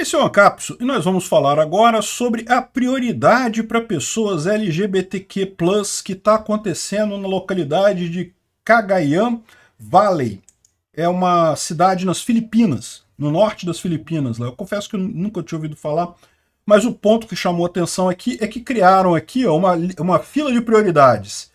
Esse é o Ancapso e nós vamos falar agora sobre a prioridade para pessoas LGBTQ+, que está acontecendo na localidade de Cagayan Valley. É uma cidade nas Filipinas, no norte das Filipinas. Lá. Eu confesso que eu nunca tinha ouvido falar, mas o ponto que chamou atenção aqui é que criaram aqui ó, uma, uma fila de prioridades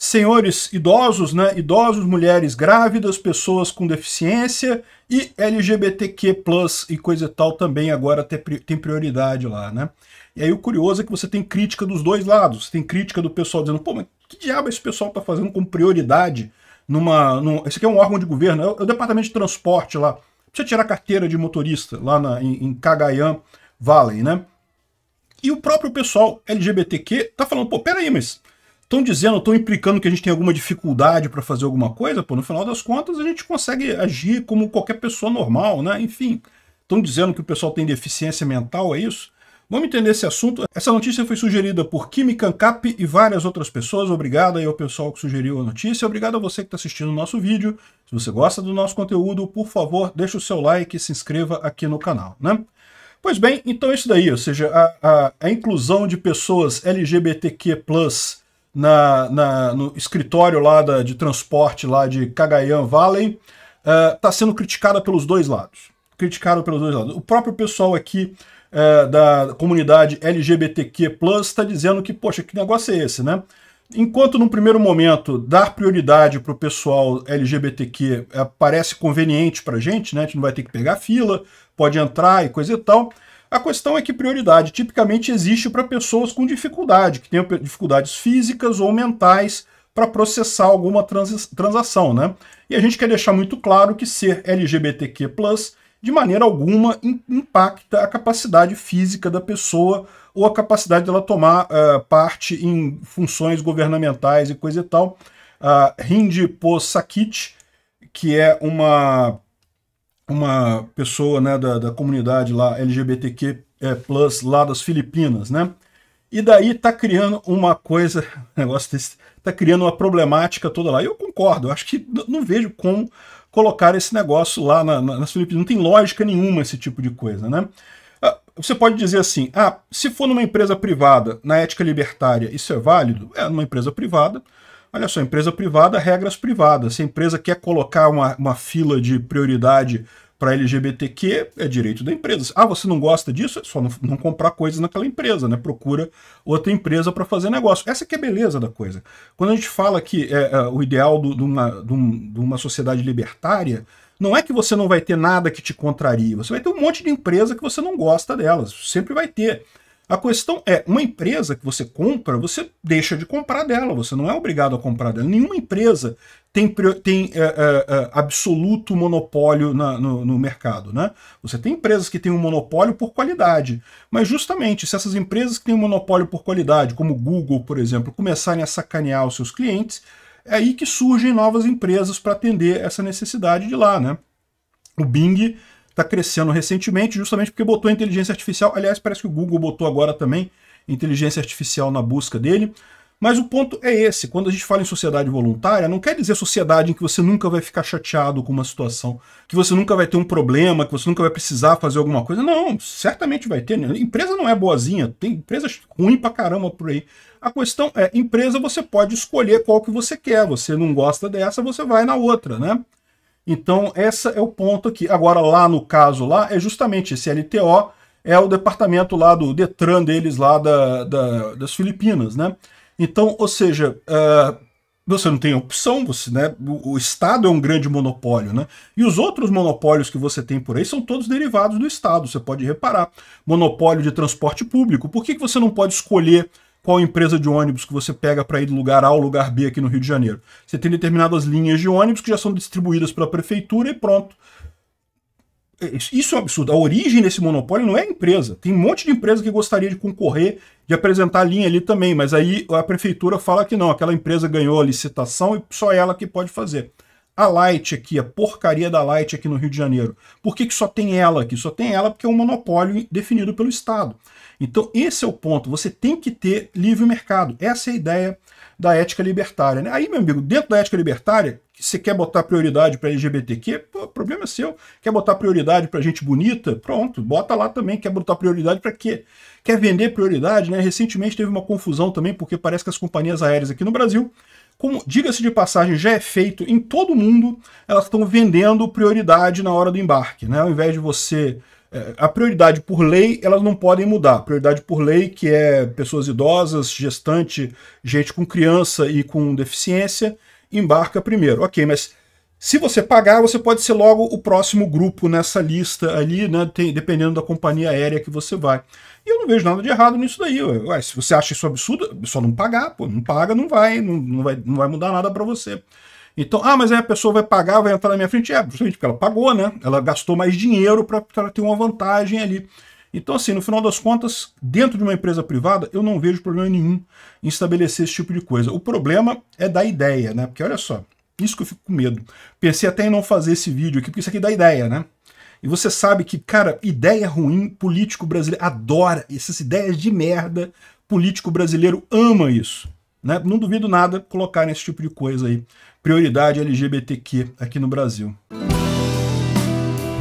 senhores idosos, né? idosos, mulheres grávidas, pessoas com deficiência e LGBTQ+, e coisa e tal também agora tem prioridade lá, né? E aí o curioso é que você tem crítica dos dois lados, você tem crítica do pessoal dizendo, pô, mas que diabo esse pessoal tá fazendo com prioridade numa... Num... Esse aqui é um órgão de governo, é o é Departamento de Transporte lá, precisa tirar carteira de motorista lá na, em, em Cagayan Valley, né? E o próprio pessoal LGBTQ tá falando, pô, peraí, mas estão dizendo, estão implicando que a gente tem alguma dificuldade para fazer alguma coisa, pô, no final das contas a gente consegue agir como qualquer pessoa normal, né? Enfim, estão dizendo que o pessoal tem deficiência mental, é isso? Vamos entender esse assunto. Essa notícia foi sugerida por Kimi Kankap e várias outras pessoas. Obrigado aí ao pessoal que sugeriu a notícia. Obrigado a você que está assistindo o nosso vídeo. Se você gosta do nosso conteúdo, por favor, deixa o seu like e se inscreva aqui no canal, né? Pois bem, então é isso daí, ou seja, a, a, a inclusão de pessoas LGBTQ+, na, na, no escritório lá da, de transporte lá de Cagayan Valley está é, uh, sendo criticada pelos dois lados. criticada pelos dois lados. O próprio pessoal aqui uh, da comunidade LGBTQ está dizendo que, poxa, que negócio é esse, né? Enquanto num primeiro momento dar prioridade para o pessoal LGBTQ uh, é, parece conveniente para gente, né? A gente não vai ter que pegar fila, pode entrar e coisa e tal. A questão é que prioridade tipicamente existe para pessoas com dificuldade, que tenham dificuldades físicas ou mentais para processar alguma trans transação, né? E a gente quer deixar muito claro que ser LGBTQ+, de maneira alguma impacta a capacidade física da pessoa ou a capacidade dela tomar uh, parte em funções governamentais e coisa e tal. Uh, ah, Hind Posakit, que é uma uma pessoa né, da, da comunidade lá LGBTQ é, plus lá das Filipinas, né? E daí tá criando uma coisa, negócio desse, tá criando uma problemática toda lá. Eu concordo, eu acho que não vejo como colocar esse negócio lá na, na, nas Filipinas. Não tem lógica nenhuma esse tipo de coisa, né? Ah, você pode dizer assim, ah, se for numa empresa privada, na ética libertária, isso é válido? É, numa empresa privada. Olha só, empresa privada, regras privadas. Se a empresa quer colocar uma, uma fila de prioridade para LGBTQ, é direito da empresa. Ah, você não gosta disso? É só não, não comprar coisas naquela empresa, né? Procura outra empresa para fazer negócio. Essa que é a beleza da coisa. Quando a gente fala que é, é o ideal de, uma, uma sociedade libertária, não é que você não vai ter nada que te contraria. você vai ter um monte de empresa que você não gosta delas, sempre vai ter. A questão é, uma empresa que você compra, você deixa de comprar dela, você não é obrigado a comprar dela. Nenhuma empresa tem, tem é, é, é, absoluto monopólio na, no, no, mercado. Né? Você tem empresas que têm um monopólio por qualidade, mas justamente se essas empresas que têm um monopólio por qualidade, como Google, por exemplo, começarem a sacanear os seus clientes, é aí que surgem novas empresas para atender essa necessidade de lá. Né? O Bing está crescendo recentemente, justamente porque botou inteligência artificial. Aliás, parece que o Google botou agora também inteligência artificial na busca dele. Mas o ponto é esse: quando a gente fala em sociedade voluntária, não quer dizer sociedade em que você nunca vai ficar chateado com uma situação, que você nunca vai ter um problema, que você nunca vai precisar fazer alguma coisa. Não, certamente vai ter. Né? Empresa não é boazinha, tem empresas ruim pra caramba por aí. A questão é: empresa você pode escolher qual que você quer. Você não gosta dessa, você vai na outra, né? Então, esse é o ponto aqui. Agora, lá no caso, lá é justamente esse LTO, é o departamento lá do Detran deles, lá da, da das Filipinas, né? Então, ou seja, uh, você não tem opção, você, né? O, o, Estado é um grande monopólio, né? E os outros monopólios que você tem por aí são todos derivados do Estado, você pode reparar. Monopólio de transporte público. Por que, que você não pode escolher qual empresa de ônibus que você pega para ir do lugar A ao lugar B aqui no Rio de Janeiro. Você tem determinadas linhas de ônibus que já são distribuídas pela prefeitura e pronto. É, isso é um absurdo. A origem desse monopólio não é a empresa. Tem um monte de empresa que gostaria de concorrer, de apresentar a linha ali também, mas aí a prefeitura fala que não, aquela empresa ganhou a licitação e só ela que pode fazer a Light aqui, a porcaria da Light aqui no Rio de Janeiro. Por que, que só tem ela aqui? Só tem ela porque é um monopólio definido pelo Estado. Então esse é o ponto, você tem que ter livre mercado. Essa é a ideia da ética libertária. Né? Aí, meu amigo, dentro da ética libertária, que você quer botar prioridade para LGBTQ, pô, problema é seu. Quer botar prioridade para gente bonita? Pronto, bota lá também. Quer botar prioridade para quê? Quer vender prioridade? Né? Recentemente teve uma confusão também, porque parece que as companhias aéreas aqui no Brasil como diga-se de passagem já é feito em todo mundo, elas estão vendendo prioridade na hora do embarque. Né? Ao invés de você. É, a prioridade por lei, elas não podem mudar. A prioridade por lei, que é pessoas idosas, gestante, gente com criança e com deficiência, embarca primeiro. Ok, mas se você pagar, você pode ser logo o próximo grupo nessa lista ali, né, tem, dependendo da companhia aérea que você vai. E eu não vejo nada de errado nisso daí. Ué, se você acha isso absurdo, só não pagar, pô, não paga, não vai, não, não vai, não vai mudar nada para você. Então, ah, mas aí a pessoa vai pagar, vai entrar na minha frente. É, justamente porque ela pagou, né? Ela gastou mais dinheiro para ter uma vantagem ali. Então, assim, no final das contas, dentro de uma empresa privada, eu não vejo problema nenhum em estabelecer esse tipo de coisa. O problema é da ideia, né? Porque olha só, isso que eu fico com medo. Pensei até em não fazer esse vídeo aqui, porque isso aqui dá ideia, né? E você sabe que, cara, ideia ruim, político brasileiro adora essas ideias de merda, político brasileiro ama isso. Né? Não duvido nada colocar nesse tipo de coisa aí. Prioridade LGBTQ aqui no Brasil.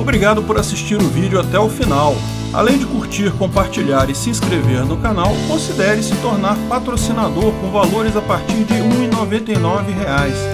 Obrigado por assistir o vídeo até o final. Além de curtir, compartilhar e se inscrever no canal, considere se tornar patrocinador com valores a partir de R$ 1,99